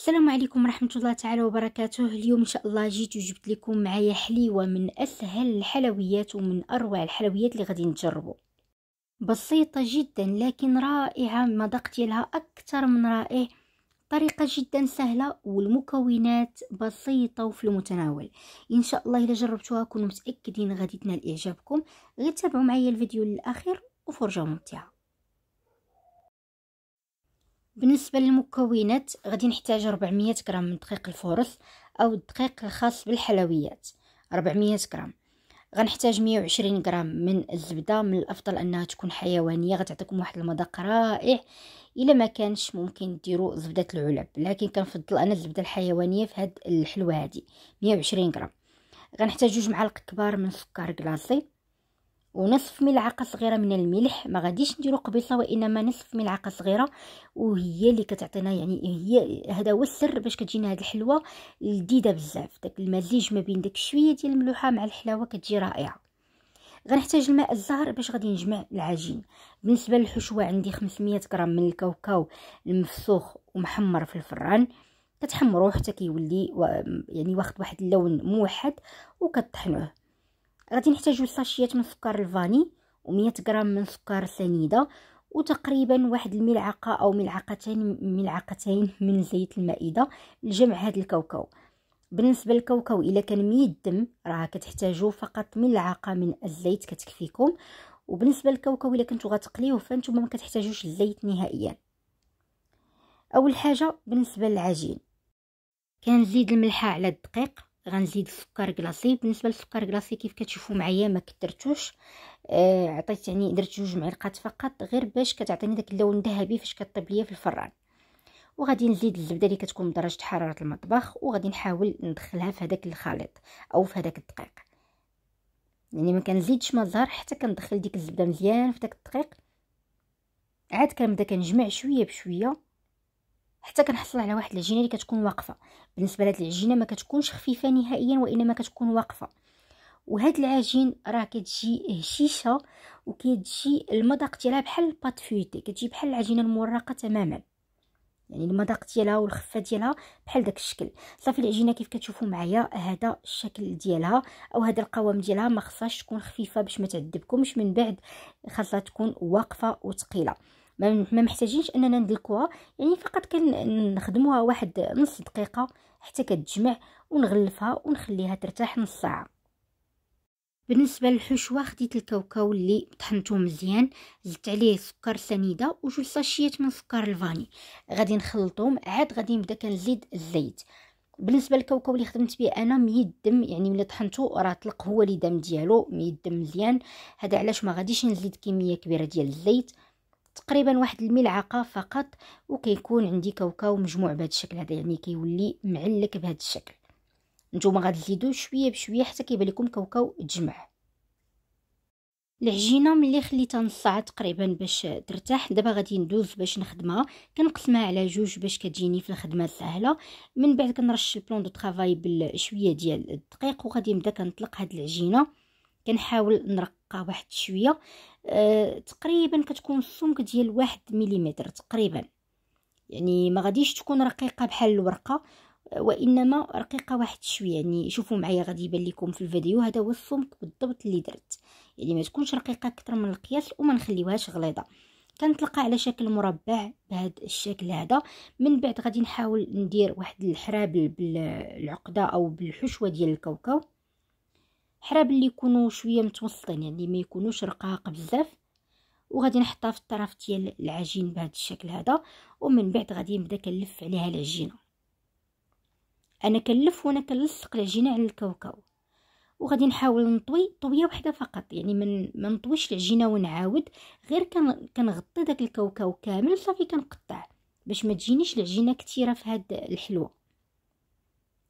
السلام عليكم ورحمة الله تعالى وبركاته اليوم إن شاء الله جيت وجبت لكم معايا حليوة من أسهل الحلويات ومن أروع الحلويات اللي غادي نجربو بسيطة جدا لكن رائعة المذاق ديالها أكثر من رائع طريقة جدا سهلة والمكونات بسيطة وفي المتناول إن شاء الله إذا جربتوها كونوا متأكدين غادي تنال إعجابكم غير تابعوا معايا الفيديو للأخير وفرجة ممتعة بالنسبه للمكونات غادي نحتاج 400 غرام من دقيق الفورص او الدقيق الخاص بالحلويات 400 غرام غنحتاج 120 غرام من الزبده من الافضل انها تكون حيوانيه غتعطيكم واحد المذاق رائع الا ما كانش ممكن ديروا زبده العلب لكن كنفضل انا الزبده الحيوانيه في هذه الحلوه هذه 120 غرام غنحتاج جوج معالق كبار من سكر كلاصي ونصف ملعقه صغيره من الملح ما غاديش نديرو قبيصه وانما نصف ملعقه صغيره وهي اللي كتعطينا يعني هي هذا هو السر باش كتجينا هذه الحلوه لذيذه بزاف داك المزيج ما بين داك شويه ديال الملوحه مع الحلاوه كتجي رائعه غنحتاج الماء الزهر باش غادي نجمع العجين بالنسبه للحشوه عندي 500 غرام من الكاوكاو المفسوخ ومحمر في الفران كتحمروه حتى كيولي يعني واخد واحد اللون موحد وكطحنوه غادي نحتاجو ساشيات من سكر الفاني و غرام من سكر سنيده وتقريبا واحد الملعقه او ملعقتين ملعقتين من زيت المائده لجمع هذا الكاوكاو بالنسبه للكاوكاو الا كان مية دم راه كتحتاجوا فقط ملعقه من الزيت كتكفيكم وبالنسبه للكاوكاو الا كنتو غتقليوه فانتوما ما كتحتاجوش الزيت نهائيا اول حاجه بالنسبه للعجين كنزيد الملحه على الدقيق غنزيد السكر كلاصي بالنسبه للسكر كلاصي كيف كتشوفوا معايا ما كثرتوش آه عطيت يعني درت جوج معلقات فقط غير باش كتعطيني داك اللون الذهبي فاش كطيب ليا في الفران وغادي نزيد الزبده اللي كتكون بدرجه حراره المطبخ وغادي نحاول ندخلها في هذاك الخليط او في هذاك الدقيق يعني ما كنزيدش ما الزهر حتى كندخل ديك الزبده مزيان في داك الدقيق عاد كنبدا كنجمع شويه بشويه حتى كنحصل على واحد العجينه اللي كتكون واقفه بالنسبه لهاد العجينه ما كتكونش خفيفه نهائيا وانما كتكون واقفه وهاد العجين راه كتجي هشيشه وكتجي المذاق ديالها بحال البات فويتي كتجي بحال العجينه المورقه تماما يعني المذاق ديالها والخفه ديالها بحال داك الشكل صافي العجينه كيف كتشوفوا معايا هذا الشكل ديالها او هذا القوام ديالها ما خصهاش تكون خفيفه باش ما تعذبكمش من بعد خاصها تكون واقفه وثقيله ما محتاجينش اننا ندلكوها يعني فقط كنخدموها واحد نص دقيقه حتى كتجمع ونغلفها ونخليها ترتاح نص ساعه بالنسبه للحشوه خديت الكاوكاو اللي طحنته مزيان زدت عليه سكر سنيده وجوج صاشيات من سكر الفاني غادي نخلطهم عاد غادي نبدا كنزيد الزيت بالنسبه للكاوكاو اللي خدمت به انا مية دم يعني ملي طحنته راه طلق هو لي دم ديالو مية دم مزيان هذا علاش ما غاديش نزيد كميه كبيره ديال الزيت تقريبا واحد الملعقه فقط وكيكون عندي كاوكاو مجموع بهذا الشكل هذا يعني كيولي معلك بهذا الشكل نتوما غتزيدو شويه بشويه حتى كيبان لكم كاوكاو تجمع العجينه ملي خليتها نص ساعه تقريبا باش ترتاح دابا غادي ندوز باش نخدمها كنقسمها على جوج باش كتجيني في الخدمه سهله من بعد كنرش البلون دو طرافاي بشويه ديال الدقيق وغادي نبدا كنطلق هاد العجينه كنحاول نرقى واحد شويه أه تقريبا كتكون السمك ديال واحد مليمتر تقريبا يعني ما غاديش تكون رقيقه بحال الورقه آه، وانما رقيقه واحد شويه يعني شوفوا معايا غادي يبان لكم في الفيديو هذا هو السمك بالضبط اللي درت يعني ما تكونش رقيقه اكثر من القياس وما نخليوهاش غليظه كنطلقى على شكل مربع بهذا الشكل هذا من بعد غادي نحاول ندير واحد الحراب بالعقده او بالحشوه ديال الكاوكاو حراب اللي يكونوا شويه متوسطين يعني ما يكونوش رقاق بزاف وغادي نحطها في الطرف ديال العجين بهذا الشكل هذا ومن بعد غادي نبدا كنلف عليها العجينه انا كنلف وانا كنلصق العجينه على الكاوكاو وغادي نحاول نطوي طويه وحده فقط يعني من ما نطويش العجينه ونعاود غير كنغطي داك الكاوكاو كامل صافي كنقطع باش ما تجينيش العجينه كثيره في هاد الحلوه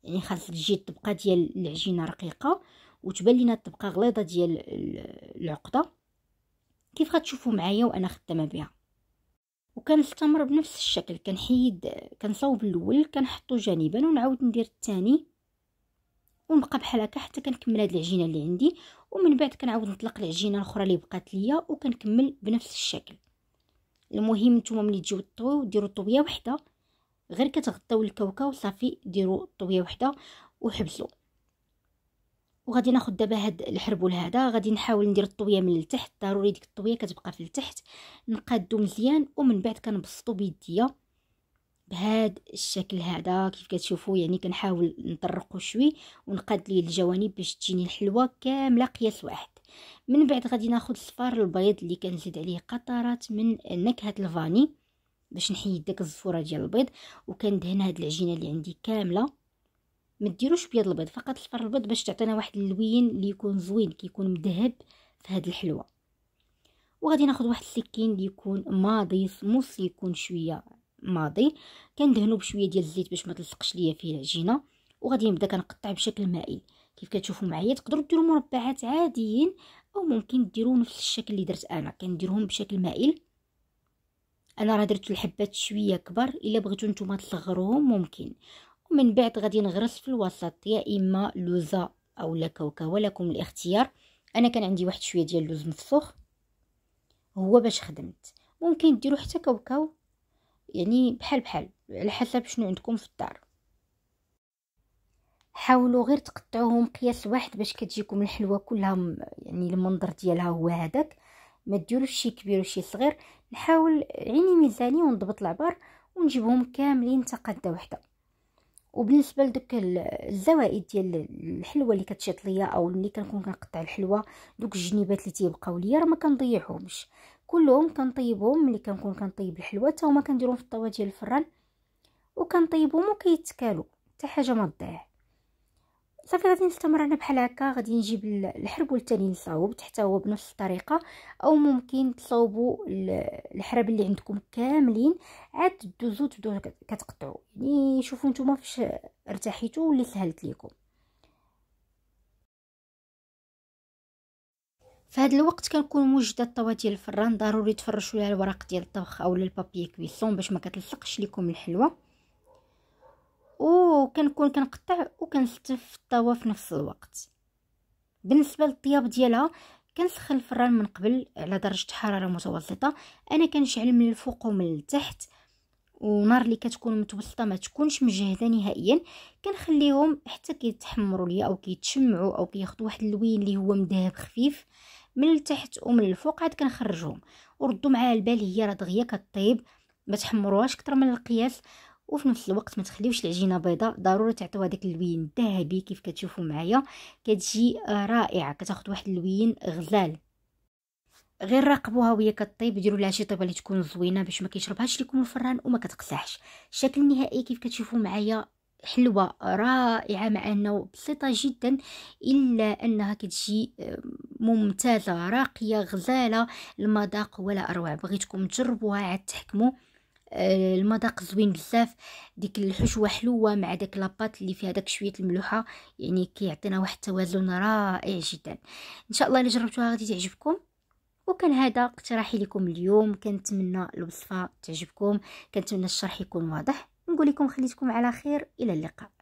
يعني خاص تجي الطبقه ديال العجينه رقيقه وتبان لينا الطبقه غليظه ديال العقده كيف غتشوفوا معايا وانا خدامه بها وكنستمر بنفس الشكل كنحيد كنصاوب الاول كنحطو جانبا ونعاود ندير الثاني ونبقى بحال هكا حتى كنكمل هاد العجينه اللي عندي ومن بعد كنعاود نطلق العجينه الاخرى اللي بقات ليا وكنكمل بنفس الشكل المهم نتوما ملي تجيو تطويو ديروا طويه وحده غير كتغطيو الكوكا وصافي ديروا طويه وحده وحبسوا وغادي ناخذ دابا هاد الحربول هذا غادي نحاول ندير الطويه من التحت ضروري ديك الطويه كتبقى في التحت نقادو مزيان ومن بعد كنبسطو بيديا بهاد الشكل هذا كيف كتشوفوا يعني كنحاول نطرقو شوي ونقاد ليه الجوانب باش تجيني الحلوه كامله قياس واحد من بعد غادي ناخذ الصفار البيض اللي كنزيد عليه قطرات من نكهه الفاني باش نحيد داك الزفوره ديال البيض وكندهن هاد العجينه اللي عندي كامله ما ديروش بيض البيض فقط الفر البيض باش تعطينا واحد اللوين اللي يكون زوين كيكون مذهب في هاد الحلوه وغادي ناخذ واحد السكين اللي يكون ماضي سموس يكون شويه ماضي كندهنو بشويه ديال الزيت باش ما تلصقش ليا فيه العجينه وغادي نبدا كنقطع بشكل مائل كيف كتشوفوا معايا تقدروا ديروا مربعات عاديين او ممكن ديروا نفس الشكل اللي درت انا كنديرهم بشكل مائل انا راه درت الحبات شويه كبار الا بغيتو نتوما تصغروهم ممكن ومن بعد غادي نغرس في الوسط يا اما لوزه او لا كوكاو لكم الاختيار انا كان عندي واحد شويه ديال اللوز مفسوخ هو باش خدمت ممكن ديروا حتى كاوكاو يعني بحال بحال على حسب شنو عندكم في الدار حاولوا غير تقطعوهم قياس واحد باش كتجيكم الحلوه كلها يعني المنظر ديالها هو هذاك ما ديروش شي كبير وشي صغير نحاول عيني ميزاني ونضبط العبار ونجيبهم كاملين تقاده وحده وبالنسبه لدوك الزوائد ديال الحلوه اللي كتشيط ليا او اللي كنكون كنقطع الحلوه دوك الجنيبات اللي تيبقاو ليا راه ما كنضيعهمش كلهم كنطيبهم ملي كنكون كنطيب الحلوه حتى هما كنديرهم في الطاوه ديال الفران وكنطيبهم وكيتكالوا حتى حاجه ما تضيع صافي غادي نستمر انا بحال هكا غادي نجيب الحرب والتاني نصاوب حتى هو بنفس الطريقه او ممكن تصاوبوا الحرب اللي عندكم كاملين عاد دوزو تبداو كتقطعوا يعني شوفوا نتوما فاش ارتحيتوا واللي سهلت لكم في هذا الوقت كنكون موجده الطوا ديال الفران ضروري تفرشوا لها الورق ديال الطبخ اولا البابي كويسون باش ما كتلصقش لكم الحلوه وكنكون كنقطع وكنستف في الطاوه في نفس الوقت بالنسبه للطياب ديالها كنسخن الفران من قبل على درجه حراره متوسطه انا كنشعل من الفوق ومن التحت ونار اللي كتكون متوسطه ما تكونش مجهده نهائيا كنخليهم حتى كيتحمروا ليا او كيتشمعوا او كياخذوا واحد اللوين اللي هو مذهب خفيف من التحت ومن الفوق عاد كنخرجهم وردوا معاها البال هي راه دغيا كطيب ما تحمروهاش كتر من القياس وفي نفس الوقت ما تخليوش العجينه بيضاء ضروري تعطيوها هذاك اللوين الذهبي كيف كتشوفوا معايا كتجي آه، رائعه كتاخذ واحد اللوين غزال غير راقبوها وهي كطيب ديروا لها شي طيبه اللي تكون زوينه باش ما كيشربهاش لكم الفران وما كتقساحش الشكل النهائي كيف كتشوفوا معايا حلوه رائعه مع انه بسيطه جدا الا انها كتجي آه، ممتازه راقيه غزاله المذاق ولا اروع بغيتكم تجربوها عاد تحكموا آه، المذاق زوين بزاف ديك الحشوه حلوه مع داك لاباط اللي فيها داك شويه الملوحه يعني كيعطينا واحد التوازن رائع جدا ان شاء الله الا جربتوها غادي تعجبكم وكان هذا اقتراحي لكم اليوم كنتمنى الوصفه تعجبكم كنتمنى الشرح يكون واضح نقول لكم خليتكم على خير الى اللقاء